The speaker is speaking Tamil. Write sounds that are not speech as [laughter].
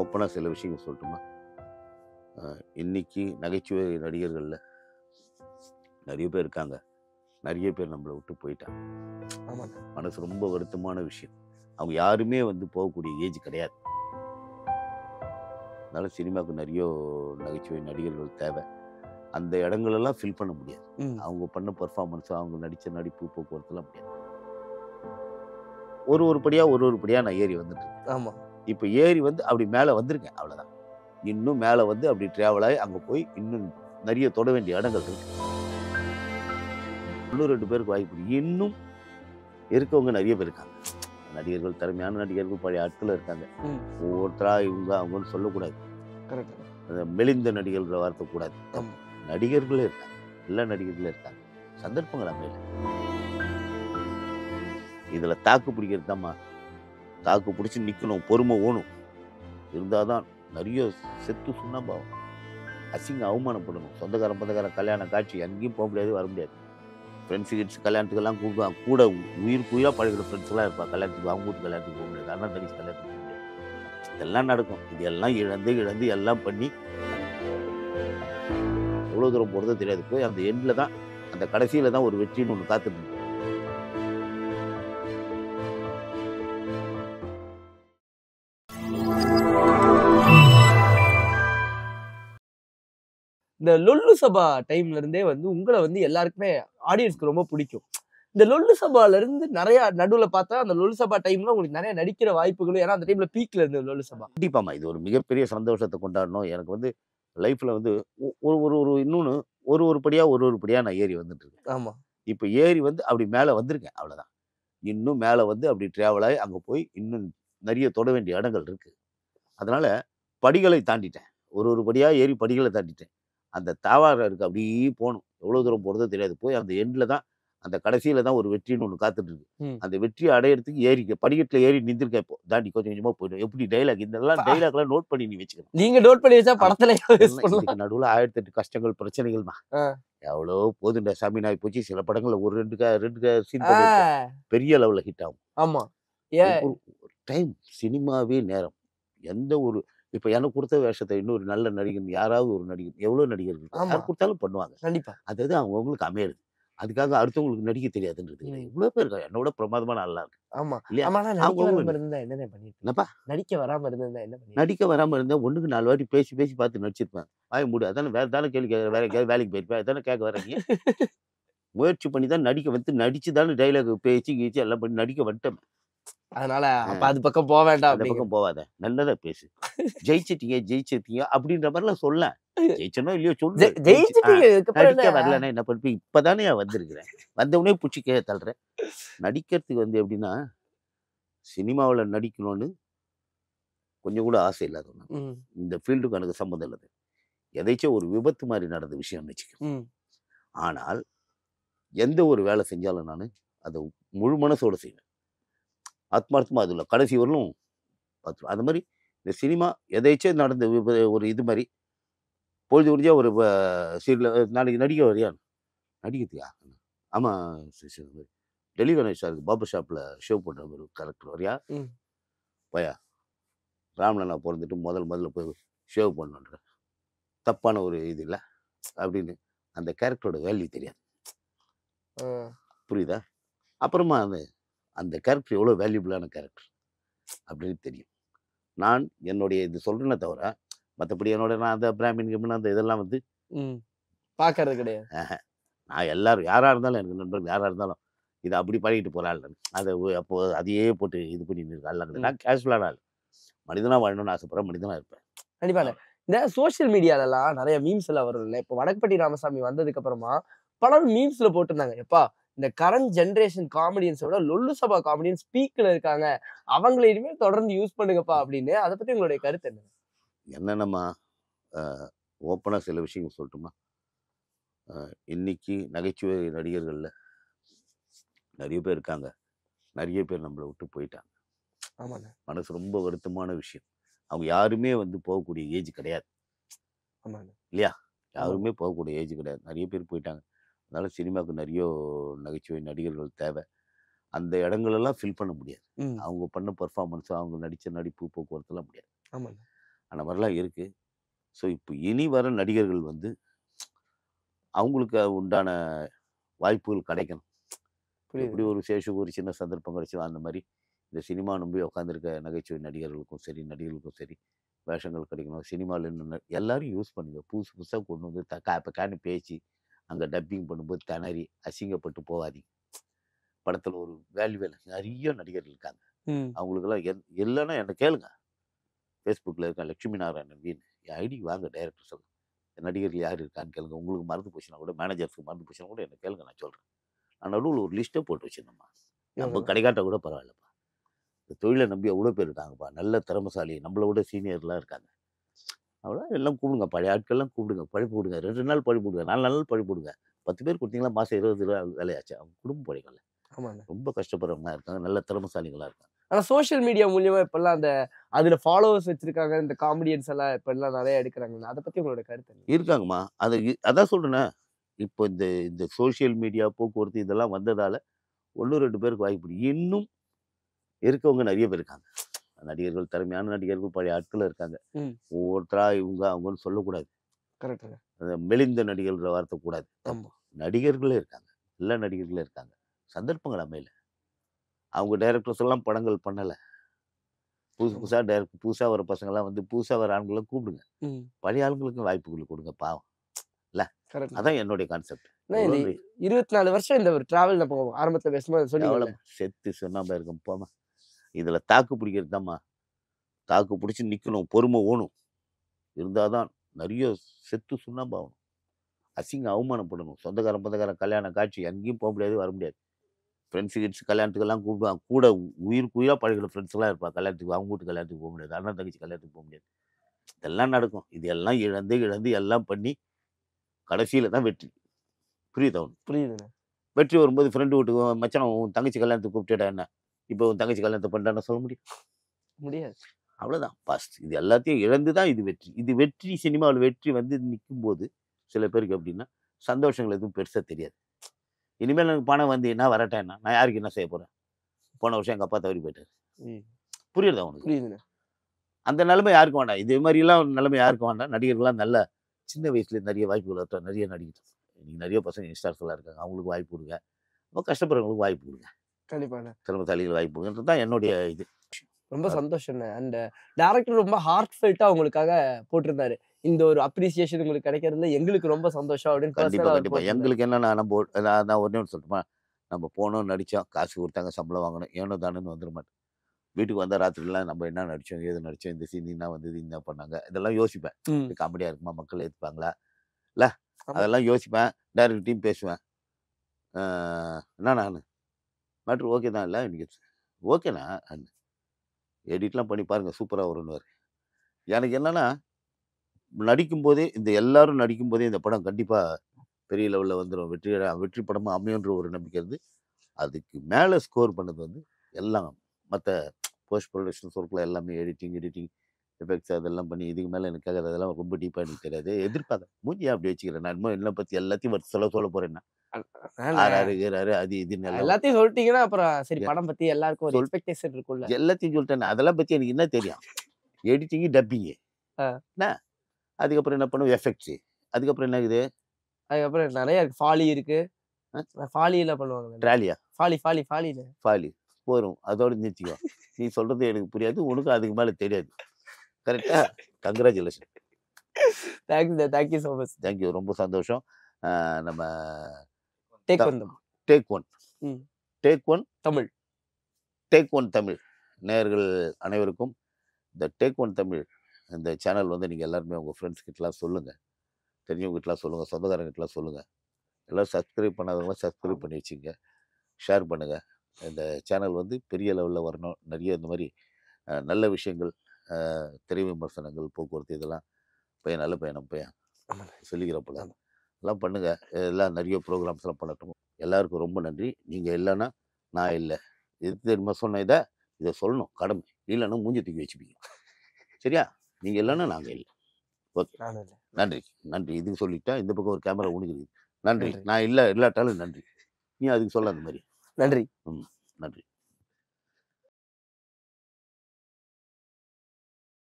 ஓப்பனாக சில விஷயங்கள் சொல்லட்டுமா இன்னைக்கு நகைச்சுவை நடிகர்களில் நிறைய பேர் இருக்காங்க நிறைய பேர் நம்மளை விட்டு போயிட்டாங்க ஆமாம் மனசு ரொம்ப வருத்தமான விஷயம் அவங்க யாருமே வந்து போகக்கூடிய ஏஜ் கிடையாது அதனால சினிமாவுக்கு நிறைய நகைச்சுவை நடிகர்கள் தேவை அந்த இடங்களெல்லாம் ஃபில் பண்ண முடியாது அவங்க பண்ண பர்ஃபார்மன்ஸ் அவங்க நடித்த நடிப்பு போக்குவரத்துலாம் முடியாது ஒரு ஒரு படியாக ஒரு ஒரு படியாக நான் ஏறி வந்துட்டு ஆமாம் இப்போ ஏறி வந்து அப்படி மேலே வந்திருக்கேன் அவ்வளோதான் இன்னும் மேலே வந்து அப்படி ட்ராவல் ஆகி அங்கே போய் இன்னும் நிறைய தொட வேண்டிய இடங்கள் இருக்கு இன்னும் ரெண்டு பேருக்கு வாய்ப்பு இன்னும் இருக்கவங்க நிறைய பேர் இருக்காங்க நடிகர்கள் திறமையான நடிகர்கள் பழைய ஆட்கள் இருக்காங்க ஒவ்வொருத்தரா இவங்க அவங்கன்னு சொல்லக்கூடாது மெலிந்த நடிகர்கள் வார்த்தை கூடாது நடிகர்களே இருக்காங்க எல்லா நடிகர்களும் இருக்காங்க சந்தர்ப்பங்கள் அமையல இதில் தாக்கு பிடிக்கிறது தான்மா தாக்கு பிடிச்சி நிற்கணும் பொறுமை ஓணும் இருந்தால் தான் நிறைய செத்து சுண்ணாம்பாகும் அசிங்க அவமானப்படணும் சொந்தக்காரன் பந்தக்காரன் கல்யாணம் காட்சி எங்கேயும் போக முடியாது வர முடியாது ஃப்ரெண்ட்ஸு கிட்ஸ் கல்யாணத்துக்கெல்லாம் கூப்பிடுவாங்க கூட உயிர் உயிராக பழகிற ஃப்ரெண்ட்ஸ்லாம் இருப்பாங்க கல்யாணத்துக்கு அவங்க வீட்டு கல்யாணத்துக்கு போக முடியாது அண்ணன் தனிச்சு கல்யாணத்துக்கு போக முடியாது இதெல்லாம் நடக்கும் இது எல்லாம் இழந்து இழந்து எல்லாம் பண்ணி எவ்வளோ தூரம் போகிறதோ தெரியாது போய் அந்த எண்டில் தான் அந்த கடைசியில் தான் ஒரு வெற்றின்னு ஒன்று காத்துட்டு இந்த லொல்லு சபா டைம்ல இருந்தே வந்து உங்களை வந்து எல்லாருக்குமே ஆடியன்ஸ்க்கு ரொம்ப பிடிக்கும் இந்த லொல்லு சபால இருந்து நிறைய நடுவில் பார்த்தா அந்த லொல்லு சபா டைம்ல உங்களுக்கு நிறைய நடிக்கிற வாய்ப்புகளும் ஏன்னா அந்த டைம்ல பீக்ல இருந்தது லொல்லு சபா கண்டிப்பாமா இது ஒரு மிகப்பெரிய சந்தோஷத்தை கொண்டாடணும் எனக்கு வந்து லைஃப்ல வந்து ஒரு ஒரு ஒரு இன்னொன்று ஒரு ஒரு படியா ஒரு ஒரு படியா நான் ஏறி வந்துட்டு இருக்கேன் ஆமா இப்போ ஏறி வந்து அப்படி மேலே வந்திருக்கேன் அவ்வளோதான் இன்னும் மேலே வந்து அப்படி ட்ராவல் ஆகி அங்கே போய் இன்னும் நிறைய தொட வேண்டிய இடங்கள் இருக்குது அதனால் படிகளை தாண்டிட்டேன் ஒரு ஒரு படியாக ஏறி படிகளை தாண்டிட்டேன் அந்த தாவாரருக்கு அப்படியே போகணும் எவ்வளோ தூரம் போறதோ தெரியாது போய் அந்த எண்ட்ல தான் அந்த கடைசியில தான் ஒரு வெற்றின்னு ஒன்று இருக்கு அந்த வெற்றியை அடையிறதுக்கு ஏறிக்க படிக்கட்டில் ஏறி நிந்திருக்கேன் இப்போ தாண்டி கொஞ்சம் கொஞ்சமா போயிடும் எப்படி டைலாக் டைலாக் டைலாக்லாம் நோட் பண்ணி நீ வச்சுக்கணும் நீங்கள் நோட் பண்ணி வச்சா படத்துல நடுவில் ஆயிரத்தி எட்டு கஷ்டங்கள் பிரச்சனைகள்மா எவ்வளோ போதுண்டா சாமி நாய் போச்சு சில படங்களில் ஒரு ரெண்டு ரெண்டு சீன் பெரிய லெவலில் ஹிட் ஆகும் ஆமா டைம் சினிமாவே நேரம் எந்த ஒரு இப்போ எனக்கு கொடுத்த வேஷத்தை இன்னொரு நல்ல நடிகன் யாராவது ஒரு நடிகன் எவ்வளோ நடிகர்கள் யார் கொடுத்தாலும் பண்ணுவாங்க கண்டிப்பாக அதாவது அவங்கவுங்களுக்கு அமையிறது அதுக்காக அடுத்தவங்களுக்கு நடிக்க தெரியாதுன்றது இவ்வளோ பேர் என்னோட பிரமாதமான நல்லா இருக்கு ஆமா இல்லையா அவங்களும் இருந்தா என்ன பண்ணிருப்பா நடிக்க வராம இருந்தா என்ன நடிக்க வராம இருந்தா ஒண்ணுக்கு நாலு வாட்டி பேசி பேசி பார்த்து நடிச்சிருப்பேன் வாய முடியும் அதானே வேற தானே கேள்வி கேட்க வேற வேலைக்கு போயிருப்பேன் அதான கேட்க வரீங்க [laughs] முயற்சி பண்ணி தான் நடிக்க வந்து நடிச்சு தானே டைலாக் பேச்சு கீச்சு எல்லாம் பண்ணி நடிக்க வந்துட்டேன் அதனால அப்ப அது பக்கம் போக வேண்டாம் அந்த பக்கம் போவாத நல்லதா பேசு ஜெயிச்சிட்டீங்க ஜெயிச்சிருக்கீங்க அப்படின்ற மாதிரிலாம் சொல்ல ஜெயிச்சனோ இல்லையோ சொல்லு ஜெயிச்சிட்டீங்க வரலன்னா என்ன பண்ணி இப்பதானே வந்திருக்கிறேன் வந்தவனே பிடிச்சி கே தள்ளுறேன் நடிக்கிறதுக்கு வந்து எப்படின்னா சினிமாவில் நடிக்கணும்னு கொஞ்சம் கூட ஆசை இல்லாத இந்த ஃபீல்டுக்கு எனக்கு சம்மந்தம் இல்லாது எதைச்சும் ஒரு விபத்து மாதிரி நடந்த விஷயம்னு வச்சுக்கோ ஆனால் எந்த ஒரு வேலை செஞ்சாலும் நான் அதை முழு மனசோடு செய்வேன் ஆத்மார்த்தமாக அது இல்லை கடைசி வரலும் பார்த்துருவோம் அந்த மாதிரி இந்த சினிமா எதைச்சே நடந்த ஒரு இது மாதிரி பொழுது முடிஞ்சால் ஒரு சீரியல் நாளைக்கு நடிக்க வரையா நடிக்கிறதுயா ஆமாம் டெல்லி சார் பாபு ஷாப்பில் ஷோ பண்ணுற ஒரு கரெக்டர் வரியா பையா ராமலனா பிறந்துட்டு முதல் முதல்ல போய் ஷேவ் பண்ணுன்ற தப்பான ஒரு இது இல்லை அப்படின்னு அந்த கேரக்டரோட வேல்யூ தெரியாது புரியுதா அப்புறமா அந்த அந்த கேரக்டர் எவ்வளோ வேல்யூபிளான கேரக்டர் அப்படின்னு தெரியும் நான் என்னுடைய இது சொல்கிறேனே தவிர மற்றபடி என்னோட நான் அந்த பிராமின் கிமின் அந்த இதெல்லாம் வந்து பார்க்கறது கிடையாது நான் எல்லாரும் யாராக இருந்தாலும் எனக்கு நண்பர்கள் யாராக இருந்தாலும் இதை அப்படி பழகிட்டு போகிறாள் அதை அப்போ அதையே போட்டு இது பண்ணிட்டு இருக்காள் நான் கேஷுவலான ஆள் மனிதனாக வாழணும்னு ஆசைப்பட்றேன் மனிதனாக இருப்பேன் கண்டிப்பாக இந்த சோஷியல் மீடியாலலாம் நிறைய மீம்ஸ் எல்லாம் வரும் இல்லை இப்போ வடக்கப்பட்டி ராமசாமி வந்ததுக்கு அப்புறமா பலரும் மீம்ஸில் போட்டிருந்தாங்க எப்பா இந்த கரண்ட் ஜென்ரேஷன் காமெடியன்ஸோட லொல்லு சபா காமெடியன்ஸ் ஸ்பீக்கில் இருக்காங்க அவங்களையுமே தொடர்ந்து யூஸ் பண்ணுங்கப்பா அப்படின்னு அதை பற்றி உங்களுடைய கருத்து என்ன என்னென்னம்மா ஓப்பனாக சில விஷயங்கள் சொல்லட்டுமா இன்னைக்கு நகைச்சுவை நடிகர்களில் நிறைய பேர் இருக்காங்க நிறைய பேர் நம்மளை விட்டு போயிட்டாங்க ஆமாண்ணா மனசு ரொம்ப வருத்தமான விஷயம் அவங்க யாருமே வந்து போகக்கூடிய ஏஜ் கிடையாது இல்லையா யாருமே போகக்கூடிய ஏஜ் கிடையாது நிறைய பேர் போயிட்டாங்க அதனால் சினிமாவுக்கு நிறைய நகைச்சுவை நடிகர்கள் தேவை அந்த இடங்களெல்லாம் ஃபில் பண்ண முடியாது அவங்க பண்ண பர்ஃபார்மன்ஸ் அவங்க நடித்த நடிப்பு போக்குவரத்துலாம் முடியாது ஆமாம் அந்த மாதிரிலாம் இருக்குது ஸோ இப்போ இனி வர நடிகர்கள் வந்து அவங்களுக்கு உண்டான வாய்ப்புகள் கிடைக்கணும் இப்படி ஒரு விசேஷம் ஒரு சின்ன சந்தர்ப்பம் கிடைச்சது அந்த மாதிரி இந்த சினிமா நம்பி உட்காந்துருக்க நகைச்சுவை நடிகர்களுக்கும் சரி நடிகர்களுக்கும் சரி வேஷங்கள் கிடைக்கணும் சினிமாவில் என்ன எல்லாரும் யூஸ் பண்ணுங்க புதுசு புதுசாக கொண்டு வந்து தக்கா இப்போ பேச்சு அங்கே டப்பிங் பண்ணும்போது திணறி அசிங்கப்பட்டு போகாதீங்க படத்தில் ஒரு வேல்யூவேல் நிறைய நடிகர்கள் இருக்காங்க அவங்களுக்கெல்லாம் எந் இல்லைன்னா என்னை கேளுங்க ஃபேஸ்புக்கில் இருக்கான் லட்சுமி நாராயணன் வீண் என் வாங்க டைரக்டர் சொல்லுங்க நடிகர்கள் யார் இருக்கான்னு கேளுங்க உங்களுக்கு மருந்து போச்சுன்னா கூட மேனேஜருக்கு மருந்து போச்சுன்னா கூட என்னை கேளுங்க நான் சொல்கிறேன் நான் நடுவில் ஒரு லிஸ்ட்டே போட்டு வச்சுருந்தேம்மா நம்ம கிடைக்காட்ட கூட பரவாயில்லப்பா இந்த தொழிலை நம்பி எவ்வளோ பேர் இருக்காங்கப்பா நல்ல திறமசாலி நம்மளை விட சீனியர்லாம் இருக்காங்க அவ்வளோ எல்லாம் கூப்பிடுங்க பழைய ஆட்கள்லாம் கூப்பிடுங்க பழி போடுங்க ரெண்டு நாள் பழி போடுங்க நாலு நாள் பழி போடுங்க பத்து பேர் கொடுத்தீங்களா மாதம் இருபது ரூபா வேலையாச்சு அவங்க குடும்பம் பழிக்கல ஆமாம் ரொம்ப கஷ்டப்படுறவங்களா இருக்காங்க நல்ல திறமசாலிகளாக இருக்காங்க ஆனால் சோஷியல் மீடியா மூலியமாக இப்போல்லாம் அந்த அதில் ஃபாலோவர்ஸ் வச்சிருக்காங்க இந்த காமெடியன்ஸ் எல்லாம் இப்போல்லாம் நிறைய எடுக்கிறாங்க அதை பற்றி உங்களோட கருத்து இருக்காங்கம்மா அது அதான் சொல்கிறேன்னா இப்போ இந்த இந்த சோஷியல் மீடியா போக்குவரத்து இதெல்லாம் வந்ததால் ஒன்று ரெண்டு பேருக்கு வாய்ப்பு இன்னும் இருக்கவங்க நிறைய பேர் இருக்காங்க நடிகர்கள் திறமையான நடிகர்கள் பழைய ஆட்கள் இருக்காங்க ஒவ்வொருத்தரா இவங்க அவங்கன்னு சொல்லக்கூடாது மெலிந்த நடிகர்கள் வார்த்தை கூடாது நடிகர்களே இருக்காங்க எல்லா நடிகர்களும் இருக்காங்க சந்தர்ப்பங்கள் அமையல அவங்க டைரக்டர்ஸ் எல்லாம் படங்கள் பண்ணலை புதுசு புதுசாக டைரக்ட் புதுசாக வர எல்லாம் வந்து புதுசாக வர ஆண்களை கூப்பிடுங்க பழைய ஆளுங்களுக்கும் வாய்ப்புகள் கொடுங்க பாவம் இல்ல அதான் என்னுடைய கான்செப்ட் இருபத்தி நாலு வருஷம் இந்த ஒரு டிராவல் ஆரம்பத்தில் பேசும்போது சொல்லி செத்து சொன்னாமல் இருக்கும் போமா இதில் தாக்கு பிடிக்கிறது தாம்மா தாக்கு பிடிச்சி நிற்கணும் பொறுமை ஓணும் இருந்தால் தான் நிறைய செத்து சுண்ணாம்பாகணும் அசிங்கம் அவமானப்படணும் சொந்தக்காரன் பந்தக்காரன் கல்யாண காட்சி எங்கேயும் போக முடியாது வர முடியாது ஃப்ரெண்ட்ஸு கிட்ஸ் கல்யாணத்துக்கெல்லாம் கூப்பிடுவாங்க கூட உயிருக்கு உயிராக பழகிற ஃப்ரெண்ட்ஸ்லாம் இருப்பாள் கல்யாணத்துக்கு அவங்க வீட்டு கல்யாணத்துக்கு போக முடியாது அண்ணன் தங்கச்சி கல்யாணத்துக்கு போக முடியாது இதெல்லாம் நடக்கும் இது எல்லாம் இழந்து இழந்து எல்லாம் பண்ணி கடைசியில் தான் வெற்றி புரியுது அவனு புரியுதுண்ணே வெற்றி வரும்போது ஃப்ரெண்டு வீட்டுக்கு மச்சான் உன் தங்கச்சி கல்யாணத்துக்கு கூப்பிட்டுடா என்ன இப்போ தங்கச்சி கல்யாணத்தை பண்ணுறான்னு சொல்ல முடியும் முடியாது அவ்வளோதான் ஃபஸ்ட் இது எல்லாத்தையும் இழந்து தான் இது வெற்றி இது வெற்றி சினிமாவில் வெற்றி வந்து நிற்கும் போது சில பேருக்கு அப்படின்னா சந்தோஷங்கள் எதுவும் பெருசாக தெரியாது இனிமேல் எனக்கு பணம் வந்து என்ன வரட்டேன்னா நான் யாருக்கு என்ன செய்ய போகிறேன் போன வருஷம் எங்கள் அப்பா தவறி போயிட்டார் புரியுது உனக்கு புரியுதுண்ணா அந்த நிலைமை யாருக்கும் வேண்டாம் இதே மாதிரிலாம் நிலைமை யாருக்கும் வேண்டாம் நடிகர்கள்லாம் நல்ல சின்ன வயசுல நிறைய வாய்ப்புகள் வரட்டும் நிறைய நடிகர் இன்னைக்கு நிறைய பசங்க இன்ஸ்டார்ஸ்லாம் இருக்காங்க அவங்களுக்கு வாய்ப்பு கொடுங்க ரொம்ப கஷ்டப்படுறவங்களுக்கு வாய்ப்பு கொடுங்க கண்டிப்பாண்ணே திரும்ப தலையில் வாய்ப்புங்கிறது தான் என்னுடைய இது ரொம்ப சந்தோஷம்ண்ணே அந்த டேரக்டர் ரொம்ப ஹார்ட் ஃபெல்ட்டாக உங்களுக்காக போட்டிருந்தாரு இந்த ஒரு அப்ரிசியேஷன் உங்களுக்கு கிடைக்கிறதுல எங்களுக்கு ரொம்ப சந்தோஷம் அப்படின்னு கண்டிப்பாக கண்டிப்பாக எங்களுக்கு என்னென்ன நம்ம நான் ஒன்றே ஒன்று சொல்லட்டுமா நம்ம போனோம் நடித்தோம் காசு கொடுத்தாங்க சம்பளம் வாங்கணும் ஏனோ தானோன்னு வந்துட மாட்டேன் வீட்டுக்கு வந்த ராத்திரிலாம் நம்ம என்ன நடித்தோம் ஏது நடித்தோம் இந்த சீன் என்ன வந்தது என்ன பண்ணாங்க இதெல்லாம் யோசிப்பேன் காமெடியாக இருக்குமா மக்கள் ஏற்றுப்பாங்களா இல்லை அதெல்லாம் யோசிப்பேன் டேரக்டர்ட்டையும் பேசுவேன் என்ன நான் மேட்ரு ஓகே தான் இல்லை இன்றைக்கி ஓகேண்ணா எடிட்லாம் பண்ணி பாருங்கள் சூப்பராக வரும்னுவார் எனக்கு என்னென்னா நடிக்கும்போதே இந்த எல்லாரும் நடிக்கும்போதே இந்த படம் கண்டிப்பாக பெரிய லெவலில் வந்துடும் வெற்றி வெற்றி படமாக அமையன்ற ஒரு நம்பிக்கை இருந்து அதுக்கு மேலே ஸ்கோர் பண்ணது வந்து எல்லாம் மற்ற போஸ்ட் ப்ரொடக்ஷன் ஒர்க்கில் எல்லாமே எடிட்டிங் எடிட்டிங் எஃபெக்ட்ஸ் அதெல்லாம் பண்ணி இதுக்கு மேலே எனக்கு அதெல்லாம் ரொம்ப டீப்பாக எனக்கு தெரியாது எதிர்பார்க்க மூஞ்சியாக அப்படி வச்சுக்கிறேன் நான் இன்னும் என்ன பற்றி எல்லாத்தையும் சொல்ல சொல்ல போகிறேன்னா அது இது எல்லாத்தையும் சொல்லிட்டீங்கன்னா அப்புறம் சரி படம் பத்தி எல்லாத்தையும் அதெல்லாம் பத்தி எனக்கு என்ன தெரியும் எடிட்டிங்கு டப்பிங்கு என்ன அதுக்கப்புறம் என்ன அதுக்கப்புறம் என்ன அதுக்கப்புறம் இருக்கு ஃபாலி இருக்கு ஃபாலியில ட்ராலியா ஃபாலி ஃபாலி ஃபாலி போரும் அதோட நீ சொல்றது எனக்கு புரியாது உனக்கு அதுக்கு மேல தெரியாது கரெக்டா congratulation thank you thank you so much thank you ரொம்ப சந்தோஷம் நம்ம take one take one take one Tamil take one Tamil நேயர்கள் அனைவருக்கும் இந்த டேக் ஒன் தமிழ் இந்த சேனல் வந்து நீங்கள் எல்லாருமே உங்கள் ஃப்ரெண்ட்ஸ் கிட்டலாம் சொல்லுங்கள் தெரிஞ்சவங்ககிட்டலாம் சொல்லுங்கள் சொந்தக்காரங்கிட்டலாம் சொல்லுங்கள் எல்லோரும் சப்ஸ்கிரைப் பண்ணாதவங்களாம் சப்ஸ்கிரைப் பண்ணி வச்சுங்க ஷேர் பண்ணுங்கள் இந்த சேனல் வந்து பெரிய லெவலில் வரணும் நிறைய இந்த மாதிரி நல்ல விஷயங்கள் திரை விமர்சனங்கள் போக்குவரத்து இதெல்லாம் பையன் நல்ல பையன் நம்ம பையன் சொல்லிக்கிறப்பதான் எல்லாம் பண்ணுங்கள் எல்லாம் நிறைய ப்ரோக்ராம்ஸ்லாம் பண்ணட்டும் எல்லாருக்கும் ரொம்ப நன்றி நீங்கள் இல்லைன்னா நான் இல்லை எது தெரியுமா சொன்ன இதை இதை சொல்லணும் கடமை இல்லைன்னா மூஞ்சி தூக்கி வச்சுப்பீங்க சரியா நீங்கள் இல்லைன்னா நாங்கள் இல்லை ஓகே நன்றி நன்றி இதுக்கு சொல்லிட்டேன் இந்த பக்கம் ஒரு கேமரா உணிக்கிறது நன்றி நான் இல்லை இல்லாட்டாலும் நன்றி நீ அதுக்கு சொல்ல அந்த மாதிரி நன்றி ம் நன்றி